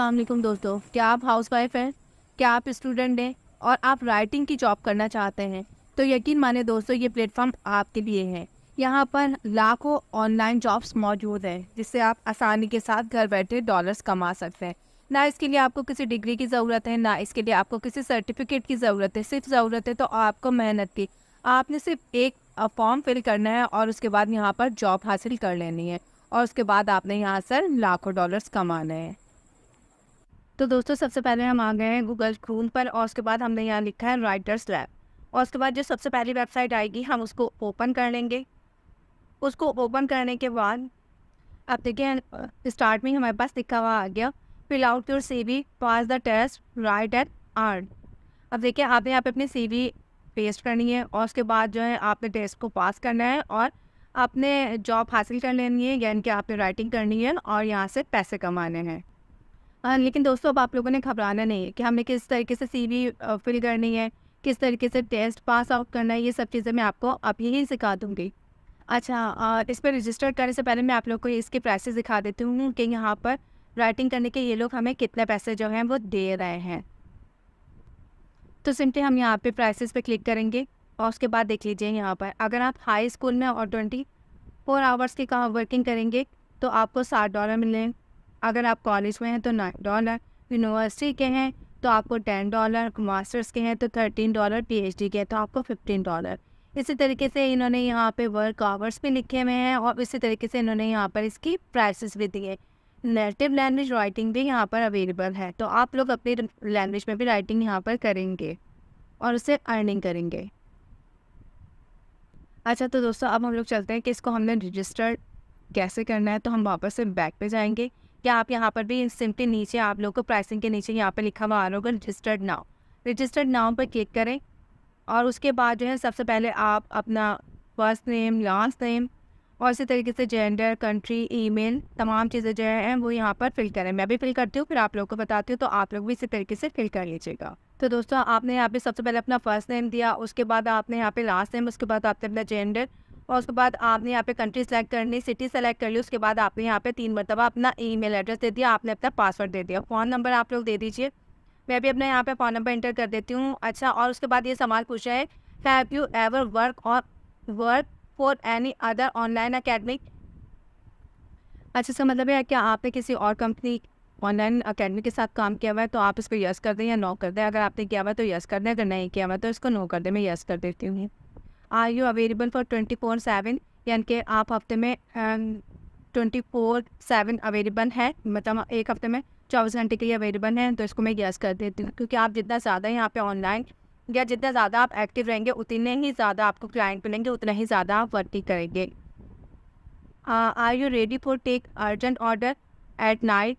असलम दोस्तों क्या आप हाउस वाइफ हैं क्या आप स्टूडेंट हैं और आप राइटिंग की जॉब करना चाहते हैं तो यकीन माने दोस्तों ये प्लेटफॉर्म आपके लिए है यहाँ पर लाखों ऑनलाइन जॉब्स मौजूद हैं जिससे आप आसानी के साथ घर बैठे डॉलर्स कमा सकते हैं ना इसके लिए आपको किसी डिग्री की ज़रूरत है ना इसके लिए आपको किसी सर्टिफिकेट की ज़रूरत है सिर्फ ज़रूरत है तो आपको मेहनत की आपने सिर्फ एक फॉर्म फिल करना है और उसके बाद यहाँ पर जॉब हासिल कर लेनी है और उसके बाद आपने यहाँ से लाखों डॉलर्स कमाने हैं तो दोस्तों सबसे पहले हम आ गए हैं गूगल क्रोम पर और उसके बाद हमने यहाँ लिखा है राइटर्स लैब और उसके बाद जो सबसे पहली वेबसाइट आएगी हम उसको ओपन कर लेंगे उसको ओपन करने के बाद अब देखिए स्टार्ट में हमारे पास लिखा हुआ आ गया fill out your C V pass the test right at art अब देखिए आपने यहाँ पे अपनी सी वी पेस्ट करनी है और उसके बाद जो है आपने टेस्ट को पास करना है और आपने जॉब हासिल कर लेनी है यानी कि आपने राइटिंग करनी है और यहाँ से पैसे कमाने हैं लेकिन दोस्तों अब आप लोगों ने घबराना नहीं है कि हमें किस तरीके से सीवी फिल करनी है किस तरीके से टेस्ट पास आउट करना है ये सब चीज़ें मैं आपको अभी ही सिखा दूँगी अच्छा आ, इस पर रजिस्टर करने से पहले मैं आप लोग को इसके प्राइसेस दिखा देती हूँ कि यहाँ पर राइटिंग करने के ये लोग हमें कितने पैसे जो हैं वो दे रहे हैं तो सिंपली हम यहाँ पे प्राइसेस पे क्लिक करेंगे और उसके बाद देख लीजिए यहाँ पर अगर आप हाई स्कूल में और ट्वेंटी फोर आवर्स की वर्किंग करेंगे तो आपको साठ डॉलर मिलेंगे अगर आप कॉलेज में हैं तो नाइन डॉलर यूनिवर्सिटी के हैं तो आपको टेन डॉलर मास्टर्स के हैं तो थर्टीन डॉलर पी के हैं तो आपको फिफ्टीन डॉलर इसी तरीके से इन्होंने यहाँ पे वर्क आवर्स भी लिखे हुए हैं और इसी तरीके से इन्होंने यहाँ पर इसकी प्राइसेस भी दिए नेटिव लैंग्वेज राइटिंग भी यहाँ पर अवेलेबल है तो आप लोग अपनी लैंग्वेज में भी राइटिंग यहाँ पर करेंगे और उससे अर्निंग करेंगे अच्छा तो दोस्तों अब हम लोग चलते हैं कि इसको हमने रजिस्टर कैसे करना है तो हम वापस से बैक पे जाएंगे क्या आप यहाँ पर भी के नीचे आप लोग को प्राइसिंग के नीचे यहाँ पर लिखा हुआ आ रहा होगा रजिस्टर्ड नाव रजिस्टर्ड नाव पर क्लिक करें और उसके बाद जो है सबसे पहले आप अपना फर्स्ट नेम लास्ट नेम और इसी तरीके से जेंडर कंट्री ईमेल तमाम चीज़ें जो हैं वो यहाँ पर फिल करें मैं भी फिल करती हूँ फिर आप लोग को बताती हूँ तो आप लोग भी इसी तरीके से फिल कर लीजिएगा तो दोस्तों आपने यहाँ पे सबसे पहले अपना फर्स्ट नेम दिया उसके बाद आपने यहाँ पे लास्ट नेम उसके बाद आपने अपना जेंडर और उसके बाद आपने यहाँ पे कंट्री सेलेक्ट करनी सिटी सेलेक्ट कर ली उसके बाद आपने यहाँ पे तीन मरतबा अपना ईमेल एड्रेस दे दिया आपने अपना पासवर्ड दे दिया फ़ोन नंबर आप लोग दे दीजिए मैं भी अपना यहाँ पे फ़ोन नंबर इंटर कर देती हूँ अच्छा और उसके बाद ये सवाल पूछा है have you ever work or work for any other online academic अच्छा इसका मतलब है कि आपने किसी और कंपनी ऑनलाइन अकेडमी के साथ काम किया हुआ है तो आप इसको यस कर दें या नो कर दें अगर आपने किया हुआ तो यस कर दें अगर नहीं किया हुआ है तो इसको नो कर दें मैं यस कर देती हूँ are you available for twenty four seven यानी कि आप हफ्ते में ट्वेंटी फोर सेवन अवेलेबल है मतलब एक हफ्ते में चौबीस घंटे के लिए अवेलेबल है तो इसको मैं गैस कर देती हूँ क्योंकि आप जितना ज़्यादा यहाँ पे ऑनलाइन या जितना ज़्यादा आप एक्टिव रहेंगे उतने ही ज़्यादा आपको क्लाइंट मिलेंगे उतना ही ज़्यादा आप वर्किंग करेंगे are you ready for take urgent order at night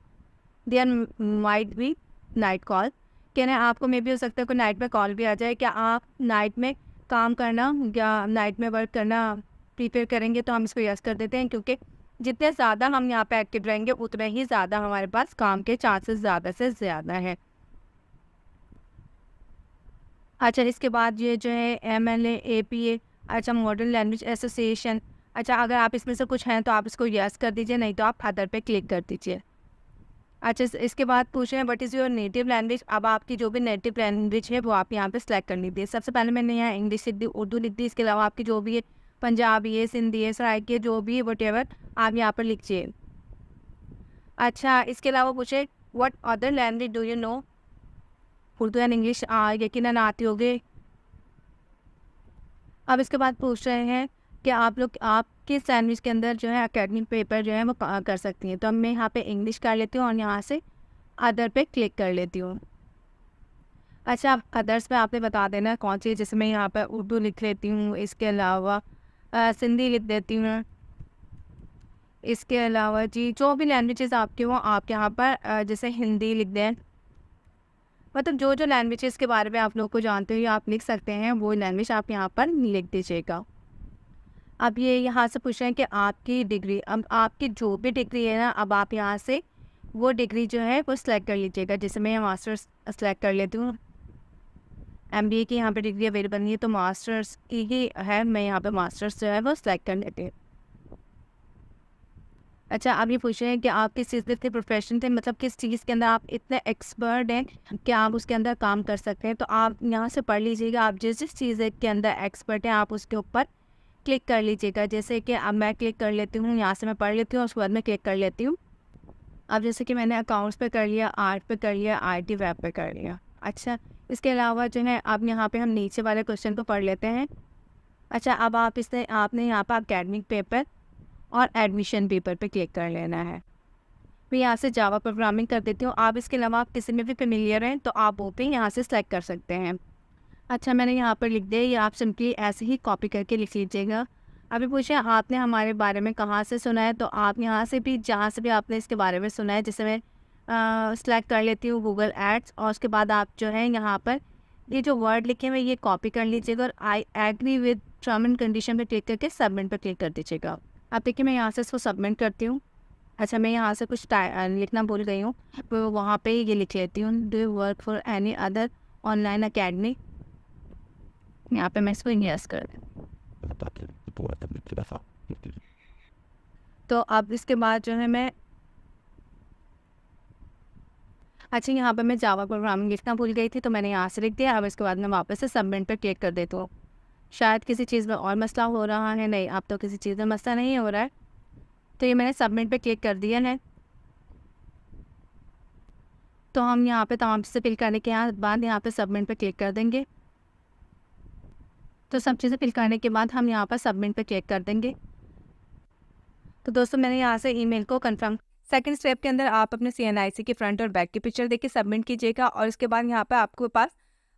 there might be night call क्या ना आपको मे भी हो सकता है कोई नाइट में कॉल भी आ जाए क्या आप नाइट में काम करना या नाइट में वर्क करना प्रीफेयर करेंगे तो हम इसको यस कर देते हैं क्योंकि जितने ज़्यादा हम यहाँ पे एक्टिव रहेंगे उतने ही ज़्यादा हमारे पास काम के चांसेस ज़्यादा से ज़्यादा हैं अच्छा इसके बाद ये जो है M L A P A अच्छा मॉडर्न लैंग्वेज एसोसिएशन अच्छा अगर आप इसमें से कुछ हैं तो आप इसको यस कर दीजिए नहीं तो आप अदर पे क्लिक कर दीजिए अच्छा इसके बाद पूछ रहे हैं what is your native language अब आपकी जो भी नेटिव लैंग्वेज है वो आप यहाँ पे सिलेक्ट कर लीजिए सबसे पहले मैंने यहाँ इंग्लिश लिख दी उर्दू लिख दी इसके अलावा आपकी जो भी है पंजाबी है सिंधी है सराइकी है जो भी है वट एवर आप यहाँ पर लिखिए अच्छा इसके अलावा पूछे what other language do you know Urdu and English यकीन आती होगी अब इसके बाद पूछ रहे हैं कि आप लोग आप कि सैंडविच के अंदर जो है अकेडमिक पेपर जो है वो कर सकती हैं तो अब मैं यहाँ पे इंग्लिश कर लेती हूँ और यहाँ से अदर पे क्लिक कर लेती हूँ अच्छा अदर्स पे आपने बता देना कौन सी जैसे मैं यहाँ पर उर्दू लिख लेती हूँ इसके अलावा सिंधी लिख देती हूँ इसके अलावा जी जो भी लैंग्वेजेस आपके हों आप यहाँ पर जैसे हिंदी लिख दें मतलब जो जो लैंग्वेजेस के बारे में आप लोग को जानते हो आप लिख सकते हैं वो लैंग्वेज आप यहाँ पर लिख दीजिएगा अब ये यहाँ से पूछ रहे हैं कि आपकी डिग्री अब आपकी जो भी डिग्री है ना अब आप यहाँ से वो डिग्री जो है वो सिलेक्ट कर लीजिएगा जैसे मैं मास्टर्स सेलेक्ट कर लेती हूँ एम बी ए की यहाँ पर डिग्री अवेलेबल नहीं है तो मास्टर्स की ही है मैं यहाँ पर मास्टर्स जो है वो सिलेक्ट कर लेती हूँ अच्छा आप ये पूछ रहे हैं कि आप किस चीज़ के इतने प्रोफेशन थे मतलब किस चीज़ के अंदर आप इतने एक्सपर्ट हैं कि आप उसके अंदर काम कर सकते हैं तो आप यहाँ से पढ़ लीजिएगा आप जिस जिस चीज़ के अंदर एक्सपर्ट हैं आप उसके ऊपर क्लिक कर लीजिएगा जैसे कि अब मैं क्लिक कर लेती हूँ यहाँ से मैं पढ़ लेती हूँ उसके बाद मैं क्लिक कर लेती हूँ अब जैसे कि मैंने अकाउंट्स पे कर लिया आर्ट पे कर लिया टी वेब पे कर लिया अच्छा इसके अलावा जो है अब यहाँ पे हम नीचे वाले क्वेश्चन को पढ़ लेते हैं अच्छा अब आप इसने आपने यहाँ पर अकेडमिक पेपर और एडमिशन पेपर पे क्लिक कर लेना है मैं यहाँ से जावा प्रोग्रामिंग कर देती हूँ आप इसके अलावा आप किसी में भी फेमिलियर हैं तो आप वो भी यहाँ से सेलेक्ट कर सकते हैं अच्छा मैंने यहाँ पर लिख दिया ये आप सिंपली ऐसे ही कॉपी करके लिख लीजिएगा अभी पूछे आपने हमारे बारे में कहाँ से सुना है तो आप यहाँ से भी जहाँ से भी आपने इसके बारे में सुना है जैसे मैं सेलेक्ट कर लेती हूँ गूगल एड्स और उसके बाद आप जो है यहाँ पर ये जो वर्ड लिखे हुए ये कॉपी कर लीजिएगा और I agree with term and condition पर क्लिक करके सबमिट पर क्लिक कर दीजिएगा आप देखिए मैं यहाँ से इसको सबमिट करती हूँ अच्छा मैं यहाँ से कुछ लिखना भूल गई हूँ तो वहाँ पे ये लिख लेती हूँ do work for any other online academy यहाँ पे मैं स्विंग यस कर तो अब इसके बाद जो है मैं अच्छा यहाँ पे मैं जावा प्रोग्रामिंग लिखना भूल गई थी तो मैंने यहाँ से लिख दिया अब इसके बाद मैं वापस से सबमिट पे क्लिक कर देती हूँ शायद किसी चीज़ में और मसला हो रहा है नहीं अब तो किसी चीज़ में मसला नहीं हो रहा है तो ये मैंने सबमिट पे क्लिक कर दिया है तो हम यहाँ पे तमाम से फिल करने के बाद यहाँ पे सबमिट पे क्लिक कर देंगे तो सब चीज़ें फिल करने के बाद हम यहाँ पर सबमिट पर चेक कर देंगे तो दोस्तों मैंने यहाँ से ईमेल को कंफर्म सेकंड स्टेप के अंदर आप अपने सी के फ्रंट और बैक की पिक्चर देखिए सबमिट कीजिएगा और इसके बाद यहाँ पर आपके पास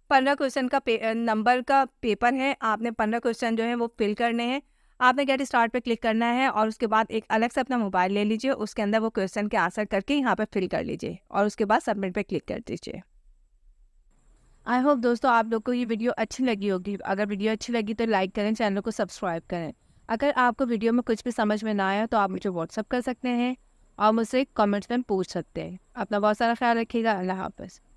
पंद्रह क्वेश्चन का नंबर का पेपर है आपने पंद्रह क्वेश्चन जो है वो फिल करने हैं आपने गेट स्टार्ट पे क्लिक करना है और उसके बाद एक अलग से अपना मोबाइल ले लीजिए उसके अंदर वो क्वेश्चन के आंसर करके यहाँ पर फिल कर लीजिए और उसके बाद सबमिट पर क्लिक कर दीजिए आई होप दोस्तों आप लोग को ये वीडियो अच्छी लगी होगी अगर वीडियो अच्छी लगी तो लाइक करें चैनल को सब्सक्राइब करें अगर आपको वीडियो में कुछ भी समझ में ना आया तो आप मुझे व्हाट्सअप कर सकते हैं और मुझसे कमेंट्स में पूछ सकते हैं अपना बहुत सारा ख्याल रखिएगा अल्लाह हाफ़